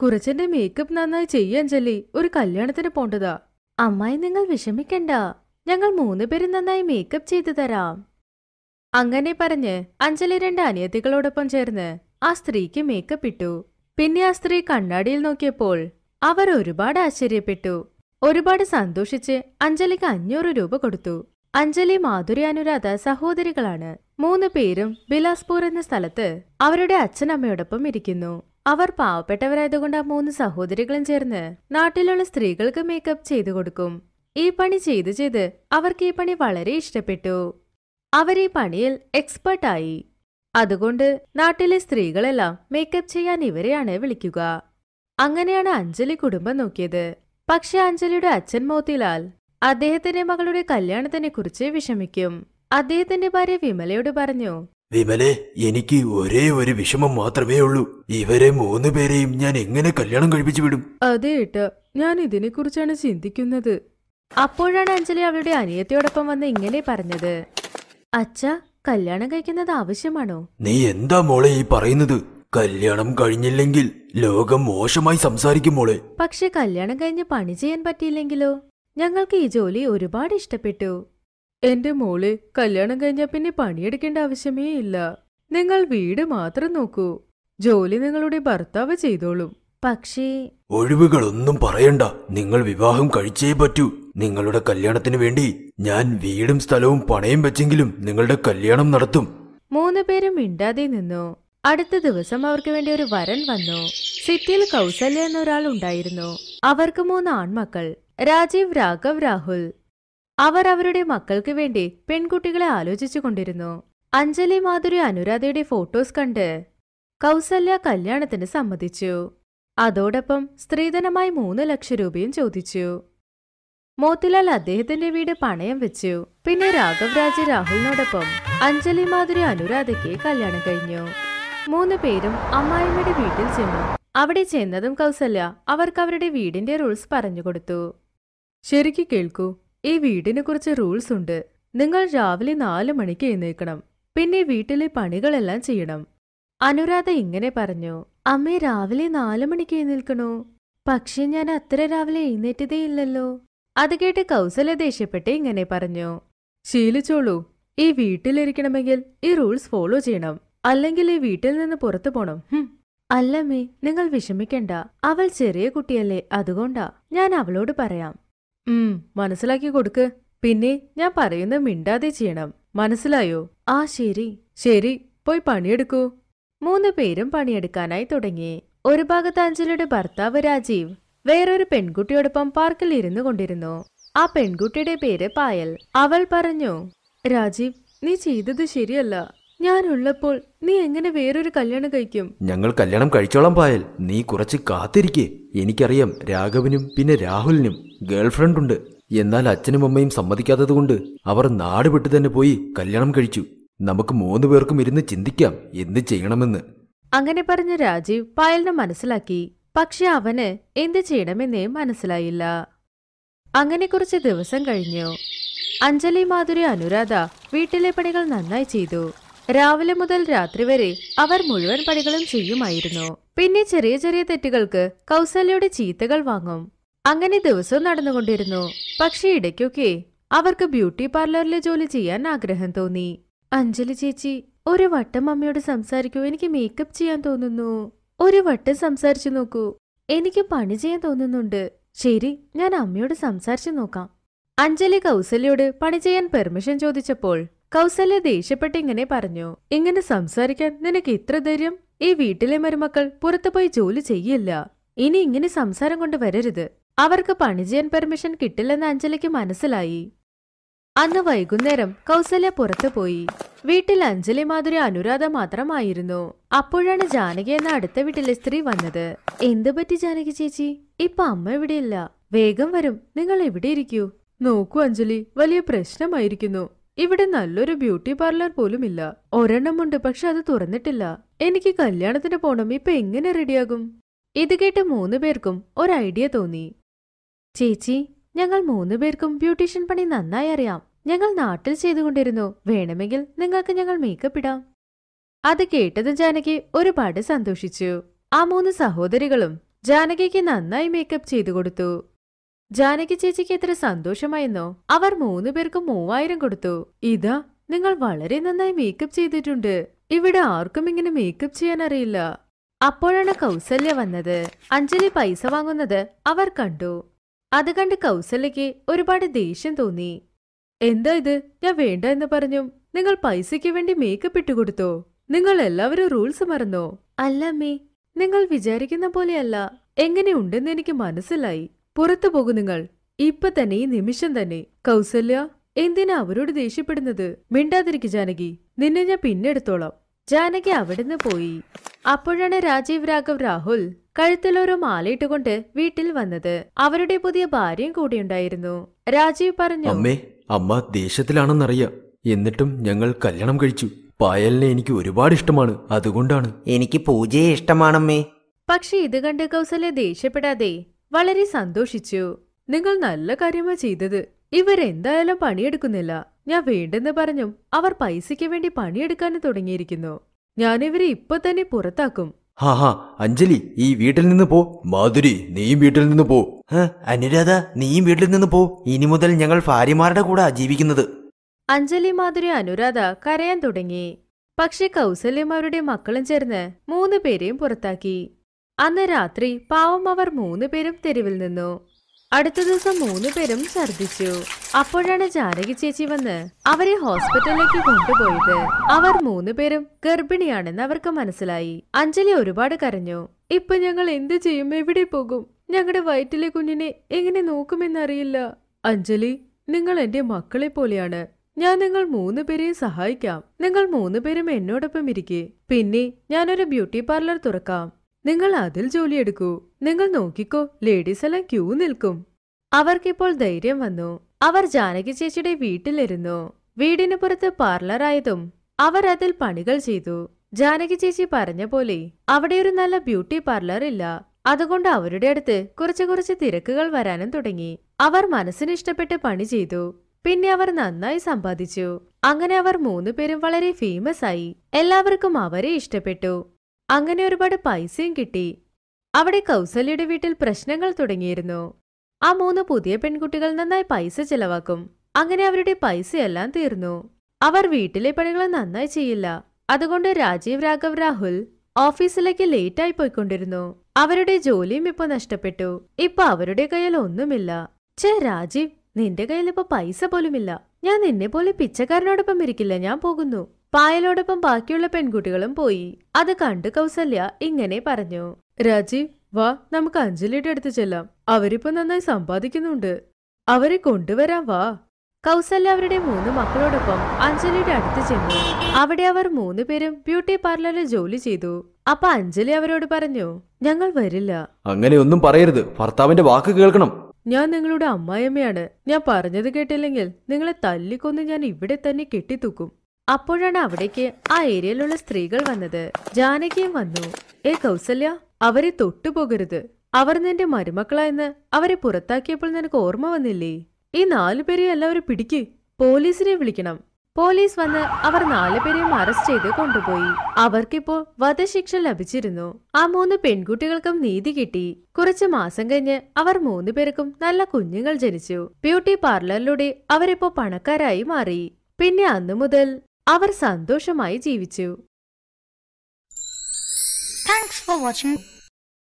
കുറച്ചെന്റെ makeup നന്നായി ചെയ്യാൻ ചൊല്ലി ഒരു കല്യാണത്തിന് പോണ്ടതാ അമ്മായി നിങ്ങൾ വിഷമിക്കണ്ട ഞങ്ങൾ മൂന്നുപേരും നന്നായി മേക്കപ്പ് ചെയ്തു തരാം അങ്ങനെ പറഞ്ഞ് അഞ്ജലി രണ്ട് അനിയത്തികളോടൊപ്പം ചേർന്ന് ആ സ്ത്രീക്ക് മേക്കപ്പ് ഇട്ടു പിന്നെ ആ സ്ത്രീ കണ്ണാടിയിൽ നോക്കിയപ്പോൾ അവർ ഒരുപാട് ആശ്ചര്യപ്പെട്ടു ഒരുപാട് സന്തോഷിച്ച് അഞ്ജലിക്ക് അഞ്ഞൂറ് രൂപ കൊടുത്തു അഞ്ജലി മാധുരി അനുരാധ സഹോദരികളാണ് മൂന്ന് പേരും ബിലാസ്പൂർ എന്ന സ്ഥലത്ത് അവരുടെ അച്ഛനമ്മയോടൊപ്പം ഇരിക്കുന്നു അവർ പാവപ്പെട്ടവരായതുകൊണ്ട് ആ മൂന്ന് സഹോദരികളും ചേർന്ന് നാട്ടിലുള്ള സ്ത്രീകൾക്ക് മേക്കപ്പ് ചെയ്തു കൊടുക്കും ഈ പണി ചെയ്ത് ചെയ്ത് അവർക്ക് ഈ പണി വളരെ ഇഷ്ടപ്പെട്ടു അവർ ഈ പണിയിൽ എക്സ്പേർട്ടായി അതുകൊണ്ട് നാട്ടിലെ സ്ത്രീകളെല്ലാം മേക്കപ്പ് ചെയ്യാൻ ഇവരെയാണ് വിളിക്കുക അങ്ങനെയാണ് അഞ്ജലി കുടുംബം നോക്കിയത് പക്ഷെ അഞ്ജലിയുടെ അച്ഛൻ മോത്തിലാൽ അദ്ദേഹത്തിന്റെ മകളുടെ കല്യാണത്തിനെ കുറിച്ച് വിഷമിക്കും അദ്ദേഹത്തിന്റെ ഭാര്യ വിമലയോട് പറഞ്ഞു വിമലെ എനിക്ക് ഒരേ ഒരു വിഷമം മാത്രമേ ഉള്ളൂ ഇവരെ മൂന്ന് പേരെയും ഞാൻ എങ്ങനെ കല്യാണം കഴിപ്പിച്ചു വിടും അതെ ഞാൻ ഇതിനെ കുറിച്ചാണ് ചിന്തിക്കുന്നത് അപ്പോഴാണ് അഞ്ജലി അവളുടെ അനിയത്തിയോടൊപ്പം വന്ന് ഇങ്ങനെ പറഞ്ഞത് അച്ഛ കല്യാണം കഴിക്കുന്നത് ആവശ്യമാണോ നീ എന്താ മോളെ ഈ പറയുന്നത് കല്യാണം കഴിഞ്ഞില്ലെങ്കിൽ ലോകം മോശമായി സംസാരിക്കും മോളെ പക്ഷെ കല്യാണം കഴിഞ്ഞ് പണി ചെയ്യാൻ പറ്റിയില്ലെങ്കിലോ ഞങ്ങൾക്ക് ഈ ജോലി ഒരുപാട് ഇഷ്ടപ്പെട്ടു എന്റെ മോള് കല്യാണം കഴിഞ്ഞാൽ പിന്നെ പണിയെടുക്കേണ്ട ആവശ്യമേ ഇല്ല നിങ്ങൾ വീട് മാത്രം നോക്കൂ ജോലി നിങ്ങളുടെ ഭർത്താവ് ചെയ്തോളും പക്ഷേ ഒഴിവുകളൊന്നും പറയണ്ട നിങ്ങൾ വിവാഹം കഴിച്ചേ പറ്റൂ നിങ്ങളുടെ കല്യാണത്തിന് വേണ്ടി ഞാൻ വീടും സ്ഥലവും പണയം വെച്ചെങ്കിലും നിങ്ങളുടെ കല്യാണം നടത്തും മൂന്ന് പേരും മിണ്ടാതെ നിന്നു അടുത്ത ദിവസം അവർക്ക് വേണ്ടി ഒരു വരൻ വന്നു സിറ്റിയിൽ കൗസല്യ എന്നൊരാൾ ഉണ്ടായിരുന്നു അവർക്ക് മൂന്ന് ആൺമക്കൾ രാജീവ് രാഘവ് രാഹുൽ അവർ അവരുടെ മക്കൾക്ക് വേണ്ടി പെൺകുട്ടികളെ ആലോചിച്ചു കൊണ്ടിരുന്നു അഞ്ജലി മാധുരി അനുരാധയുടെ ഫോട്ടോസ് കണ്ട് കൗസല്യ കല്യാണത്തിന് സമ്മതിച്ചു അതോടൊപ്പം സ്ത്രീധനമായി മൂന്ന് ലക്ഷം രൂപയും ചോദിച്ചു മോത്തിലാൽ അദ്ദേഹത്തിന്റെ വീട് പണയം വെച്ചു പിന്നെ രാഘവ് രാജ് രാഹുലിനോടൊപ്പം അഞ്ജലി മാധുരി അനുരാധയ്ക്ക് കല്യാണം കഴിഞ്ഞു മൂന്ന് പേരും അമ്മായിമ്മയുടെ വീട്ടിൽ ചെന്നു അവിടെ ചെന്നതും കൗസല്യ അവർക്ക് അവരുടെ വീടിന്റെ റൂൾസ് പറഞ്ഞു കൊടുത്തു ശരിക്ക് കേൾക്കൂ ഈ വീടിനെ കുറിച്ച് റൂൾസ് ഉണ്ട് നിങ്ങൾ രാവിലെ നാല് മണിക്ക് എഴുന്നേൽക്കണം പിന്നെ വീട്ടിലെ പണികളെല്ലാം ചെയ്യണം അനുരാധ ഇങ്ങനെ പറഞ്ഞു അമ്മേ രാവിലെ നാല് മണിക്ക് എഴുന്നേൽക്കണോ പക്ഷെ ഞാൻ അത്ര രാവിലെ എഴുന്നേറ്റതേ ഇല്ലല്ലോ അത് കേട്ട് കൗസല ദേഷ്യപ്പെട്ട് ഇങ്ങനെ പറഞ്ഞു ശീലിച്ചോളൂ ഈ വീട്ടിലിരിക്കണമെങ്കിൽ ഈ റൂൾസ് ഫോളോ ചെയ്യണം അല്ലെങ്കിൽ ഈ വീട്ടിൽ നിന്ന് പുറത്തു പോണം അല്ലമ്മേ നിങ്ങൾ വിഷമിക്കണ്ട അവൾ ചെറിയ കുട്ടിയല്ലേ അതുകൊണ്ടാ ഞാൻ അവളോട് പറയാം ഉം മനസ്സിലാക്കി കൊടുക്ക് പിന്നെ ഞാൻ പറയുന്ന മിണ്ടാതെ ചെയ്യണം മനസ്സിലായോ ആ ശരി ശരി പോയി പണിയെടുക്കൂ മൂന്ന് പേരും പണിയെടുക്കാനായി തുടങ്ങി ഒരു ഭാഗത്ത് അഞ്ജലിയുടെ ഭർത്താവ് രാജീവ് വേറൊരു പെൺകുട്ടിയോടൊപ്പം പാർക്കിൽ ഇരുന്നു കൊണ്ടിരുന്നു ആ പെൺകുട്ടിയുടെ പേര് പായൽ അവൾ പറഞ്ഞു രാജീവ് നീ ചെയ്തത് ശരിയല്ല ഞാനുള്ളപ്പോൾ നീ എങ്ങനെ വേറൊരു കല്യാണം കഴിക്കും ഞങ്ങൾ കല്യാണം കഴിച്ചോളാം പായൽ നീ കുറച്ച് കാത്തിരിക്കേ എനിക്കറിയാം രാഘവനും പിന്നെ രാഹുലിനും ഗേൾഫ്രണ്ട് ഉണ്ട് എന്നാൽ അച്ഛനും അമ്മയും സമ്മതിക്കാത്തതുകൊണ്ട് അവർ നാട് വിട്ടു തന്നെ പോയി കല്യാണം കഴിച്ചു നമുക്ക് മൂന്ന് പേർക്കും ഇരുന്ന് ചിന്തിക്കാം എന്ത് ചെയ്യണമെന്ന് അങ്ങനെ പറഞ്ഞ രാജീവ് പായലിനെ മനസ്സിലാക്കി പക്ഷെ അവന് എന്ത് ചെയ്യണമെന്നേ മനസ്സിലായില്ല അങ്ങനെ കുറച്ച് ദിവസം കഴിഞ്ഞു അഞ്ജലി മാധുരി അനുരാധ വീട്ടിലെ പണികൾ നന്നായി ചെയ്തു രാവിലെ മുതൽ രാത്രി വരെ അവർ മുഴുവൻ പണികളും ചെയ്യുമായിരുന്നു പിന്നെ ചെറിയ ചെറിയ തെറ്റുകൾക്ക് കൗസല്യയുടെ ചീത്തകൾ വാങ്ങും അങ്ങനെ ദിവസവും നടന്നുകൊണ്ടിരുന്നു പക്ഷെ ഇടയ്ക്കൊക്കെ അവർക്ക് ബ്യൂട്ടി പാർലറിലെ ജോലി ചെയ്യാൻ ആഗ്രഹം തോന്നി അഞ്ജലി ചേച്ചി ഒരു വട്ടം അമ്മയോട് സംസാരിക്കൂ എനിക്ക് മേക്കപ്പ് ചെയ്യാൻ തോന്നുന്നു ഒരു വട്ടം സംസാരിച്ചു നോക്കൂ എനിക്ക് പണി ചെയ്യാൻ തോന്നുന്നുണ്ട് ശരി ഞാൻ അമ്മയോട് സംസാരിച്ചു നോക്കാം അഞ്ജലി കൗസല്യോട് പണി ചെയ്യാൻ പെർമിഷൻ ചോദിച്ചപ്പോൾ കൗസല്യ ദേഷ്യപ്പെട്ട് ഇങ്ങനെ പറഞ്ഞു ഇങ്ങനെ സംസാരിക്കാൻ നിനക്ക് ഇത്ര ധൈര്യം ഈ വീട്ടിലെ മരുമക്കൾ പുറത്തുപോയി ജോലി ചെയ്യില്ല ഇനി ഇങ്ങനെ സംസാരം കൊണ്ട് വരരുത് അവർക്ക് പണി ചെയ്യാൻ പെർമിഷൻ കിട്ടില്ലെന്ന് അഞ്ജലിക്ക് മനസ്സിലായി അന്ന് വൈകുന്നേരം കൗസല്യ പുറത്തു പോയി വീട്ടിൽ അഞ്ജലി മാധുരി അനുരാധ മാത്രമായിരുന്നു അപ്പോഴാണ് ജാനകി എന്ന അടുത്ത വീട്ടിലെ സ്ത്രീ വന്നത് എന്തു പറ്റി ജാനകി ചേച്ചി ഇപ്പൊ അമ്മ ഇവിടെയില്ല വേഗം വരും നിങ്ങൾ എവിടെ ഇരിക്കൂ നോക്കൂ അഞ്ജലി വലിയ പ്രശ്നമായിരിക്കുന്നു ഇവിടെ നല്ലൊരു ബ്യൂട്ടി പാർലർ പോലും ഇല്ല ഒരെണ്ണമുണ്ട് പക്ഷെ അത് തുറന്നിട്ടില്ല എനിക്ക് കല്യാണത്തിന് പോണം ഇപ്പൊ എങ്ങനെ റെഡിയാകും ഇത് കേട്ട് മൂന്നു പേർക്കും ഒരു ഐഡിയ തോന്നി ചേച്ചി ഞങ്ങൾ മൂന്നു പേർക്കും ബ്യൂട്ടീഷ്യൻ പണി നന്നായി അറിയാം ഞങ്ങൾ നാട്ടിൽ ചെയ്തുകൊണ്ടിരുന്നു വേണമെങ്കിൽ നിങ്ങൾക്ക് ഞങ്ങൾ മേക്കപ്പ് ഇടാം അത് കേട്ടത് ജാനകി ഒരുപാട് സന്തോഷിച്ചു ആ മൂന്ന് സഹോദരികളും ജാനകിക്ക് നന്നായി മേക്കപ്പ് ചെയ്തു കൊടുത്തു ജാനകി ചേച്ചിക്ക് എത്ര സന്തോഷമായെന്നോ അവർ മൂന്നു പേർക്കും മൂവായിരം കൊടുത്തു ഇതാ നിങ്ങൾ വളരെ നന്നായി മേക്കപ്പ് ചെയ്തിട്ടുണ്ട് ഇവിടെ ആർക്കും ഇങ്ങനെ മേക്കപ്പ് ചെയ്യാൻ അറിയില്ല അപ്പോഴാണ് കൗസല്യ വന്നത് അഞ്ജലി പൈസ വാങ്ങുന്നത് അവർ കണ്ടു അത് കണ്ട് കൗസല്യയ്ക്ക് ഒരുപാട് ദേഷ്യം തോന്നി എന്താ ഇത് ഞാൻ വേണ്ട എന്ന് പറഞ്ഞു നിങ്ങൾ പൈസയ്ക്ക് വേണ്ടി മേക്കപ്പ് ഇട്ട് കൊടുത്തോ നിങ്ങൾ എല്ലാവരും റൂൾസ് മറന്നോ അല്ല അമ്മേ നിങ്ങൾ വിചാരിക്കുന്ന പോലെയല്ല എങ്ങനെയുണ്ടെന്ന് എനിക്ക് മനസ്സിലായി പുറത്തു പോകും നിങ്ങൾ ഇപ്പൊ തന്നെ ഈ നിമിഷം തന്നെ കൗസല്യ എന്തിനാ അവരോട് ദേഷ്യപ്പെടുന്നത് മിണ്ടാതിരിക്കു ജാനകി നിന്നെ ഞാൻ പിന്നെടുത്തോളാം ജാനകി അവിടുന്ന് പോയി അപ്പോഴാണ് രാജീവ് രാഘവ് രാഹുൽ കഴുത്തിലൊരു മാലയിട്ടുകൊണ്ട് വീട്ടിൽ വന്നത് അവരുടെ പുതിയ ഭാര്യയും കൂടിയുണ്ടായിരുന്നു രാജീവ് പറഞ്ഞു അമ്മേ അമ്മ ദേഷ്യത്തിലാണെന്നറിയാം എന്നിട്ടും ഞങ്ങൾ കല്യാണം കഴിച്ചു പായലിനെ എനിക്ക് ഒരുപാട് ഇഷ്ടമാണ് അതുകൊണ്ടാണ് എനിക്ക് പൂജയെ ഇഷ്ടമാണമ്മേ പക്ഷെ ഇത് കണ്ട് കൗസല്യ ദേഷ്യപ്പെടാതെ വളരെ സന്തോഷിച്ചു നിങ്ങൾ നല്ല കാര്യമാ ചെയ്തത് ഇവരെന്തായാലും പണിയെടുക്കുന്നില്ല ഞാൻ വേണ്ടെന്ന് പറഞ്ഞും അവർ പൈസയ്ക്ക് വേണ്ടി പണിയെടുക്കാനും തുടങ്ങിയിരിക്കുന്നു ഞാനിവരെ ഇപ്പൊ തന്നെ പുറത്താക്കും ഹാ അഞ്ജലി ഈ വീട്ടിൽ നിന്ന് പോ മാധുരി നീയും വീട്ടിൽ നിന്ന് പോ അനുരാധ നീയും വീട്ടിൽ നിന്ന് പോ ഇനി മുതൽ ഞങ്ങൾ ഭാര്യമാരുടെ കൂടെ ജീവിക്കുന്നത് അഞ്ജലി മാധുരി അനുരാധ കരയാൻ തുടങ്ങി പക്ഷെ കൗസല്യം അവരുടെ മക്കളും ചേർന്ന് മൂന്ന് പേരെയും പുറത്താക്കി അന്ന് രാത്രി പാവം അവർ മൂന്ന് പേരും തെരുവിൽ നിന്നു അടുത്ത ദിവസം മൂന്ന് പേരും ഛർദിച്ചു അപ്പോഴാണ് ജാനകി ചേച്ചി വന്ന് അവരെ ഹോസ്പിറ്റലിലേക്ക് കൊണ്ടുപോയത് അവർ മൂന്ന് പേരും ഗർഭിണിയാണെന്ന് അവർക്ക് മനസ്സിലായി അഞ്ജലി ഒരുപാട് കരഞ്ഞു ഇപ്പൊ ഞങ്ങൾ എന്ത് ചെയ്യും എവിടെ പോകും ഞങ്ങളുടെ വയറ്റിലെ കുഞ്ഞിനെ എങ്ങനെ നോക്കുമെന്നറിയില്ല അഞ്ജലി നിങ്ങൾ എന്റെ മക്കളെ പോലെയാണ് ഞാൻ നിങ്ങൾ മൂന്ന് പേരെയും സഹായിക്കാം നിങ്ങൾ മൂന്ന് പേരും എന്നോടൊപ്പം ഇരിക്കെ പിന്നെ ഞാനൊരു ബ്യൂട്ടി പാർലർ തുറക്കാം നിങ്ങൾ അതിൽ ജോലിയെടുക്കൂ നിങ്ങൾ നോക്കിക്കോ ലേഡീസ് എല്ലാം ക്യൂ നിൽക്കും അവർക്കിപ്പോൾ ധൈര്യം വന്നു അവർ ജാനകി ചേച്ചിയുടെ വീട്ടിലിരുന്നു വീടിന് പുറത്ത് പാർലറായതും അവർ അതിൽ പണികൾ ചെയ്തു ജാനകി ചേച്ചി പറഞ്ഞ പോലെ അവിടെ ഒരു നല്ല ബ്യൂട്ടി പാർലർ ഇല്ല അതുകൊണ്ട് അവരുടെ അടുത്ത് കുറച്ച് കുറച്ച് തിരക്കുകൾ വരാനും തുടങ്ങി അവർ മനസ്സിന് ഇഷ്ടപ്പെട്ട് പണി ചെയ്തു പിന്നെ അവർ നന്നായി സമ്പാദിച്ചു അങ്ങനെ അവർ മൂന്നുപേരും വളരെ ഫേമസ് ആയി എല്ലാവർക്കും അവരെ ഇഷ്ടപ്പെട്ടു അങ്ങനെ ഒരുപാട് പൈസയും കിട്ടി അവിടെ കൗസല്യയുടെ വീട്ടിൽ പ്രശ്നങ്ങൾ തുടങ്ങിയിരുന്നു ആ മൂന്ന് പുതിയ പെൺകുട്ടികൾ നന്നായി പൈസ ചെലവാക്കും അങ്ങനെ അവരുടെ പൈസയെല്ലാം തീർന്നു അവർ വീട്ടിലെ പണികൾ നന്നായി ചെയ്യില്ല അതുകൊണ്ട് രാജീവ് രാഘവ് രാഹുൽ ഓഫീസിലേക്ക് ലേറ്റായി പോയിക്കൊണ്ടിരുന്നു അവരുടെ ജോലിയും ഇപ്പൊ നഷ്ടപ്പെട്ടു ഇപ്പൊ അവരുടെ കയ്യിൽ ഒന്നുമില്ല ചേ രാജീവ് നിന്റെ കയ്യിൽ ഇപ്പൊ പൈസ പോലുമില്ല ഞാൻ നിന്നെ പോലെ പിച്ചക്കാരനോടൊപ്പം ഇരിക്കില്ല ഞാൻ പോകുന്നു പായലോടൊപ്പം ബാക്കിയുള്ള പെൺകുട്ടികളും പോയി അത് കണ്ട് കൗസല്യ ഇങ്ങനെ പറഞ്ഞു രാജീവ് വാ നമുക്ക് അഞ്ജലിയുടെ അടുത്ത് ചെല്ലാം അവരിപ്പോ നന്നായി സമ്പാദിക്കുന്നുണ്ട് അവരെ കൊണ്ടുവരാ വാ കൗസല്യ അവരുടെ മൂന്ന് മക്കളോടൊപ്പം അഞ്ജലിയുടെ അടുത്ത് ചെന്നു അവിടെ അവർ മൂന്ന് പേരും ബ്യൂട്ടി പാർലറിൽ ജോലി ചെയ്തു അപ്പൊ അഞ്ജലി അവരോട് പറഞ്ഞു ഞങ്ങൾ വരില്ല അങ്ങനെ ഒന്നും പറയരുത് ഭർത്താവിന്റെ വാക്ക് കേൾക്കണം ഞാൻ നിങ്ങളുടെ അമ്മായിയമ്മയാണ് ഞാൻ പറഞ്ഞത് കേട്ടില്ലെങ്കിൽ നിങ്ങളെ തല്ലിക്കൊന്ന് ഞാൻ ഇവിടെ തന്നെ കെട്ടിത്തൂക്കും അപ്പോഴാണ് അവിടേക്ക് ആ ഏരിയയിലുള്ള സ്ത്രീകൾ വന്നത് ജാനകിയും വന്നു ഏ കൗസല്യ അവരെ തൊട്ടുപോകരുത് അവർ നിന്റെ മരുമക്കളായെന്ന് അവരെ പുറത്താക്കിയപ്പോൾ നിനക്ക് ഓർമ്മ വന്നില്ലേ ഈ നാലുപേരെയും എല്ലാവരും പിടിക്ക് പോലീസിനെ വിളിക്കണം പോലീസ് വന്ന് അവർ നാലുപേരെയും അറസ്റ്റ് ചെയ്ത് കൊണ്ടുപോയി അവർക്കിപ്പോൾ വധശിക്ഷ ലഭിച്ചിരുന്നു ആ മൂന്ന് പെൺകുട്ടികൾക്കും നീതി കിട്ടി കുറച്ച് മാസം കഴിഞ്ഞ് അവർ മൂന്ന് പേർക്കും നല്ല കുഞ്ഞുങ്ങൾ ജനിച്ചു ബ്യൂട്ടി പാർലറിലൂടെ അവരിപ്പോ പണക്കാരായി മാറി പിന്നെ അന്നു മുതൽ അവർ സന്തോഷമായി ജീവിച്ചു താങ്ക്സ് ഫോർ വാച്ചിങ്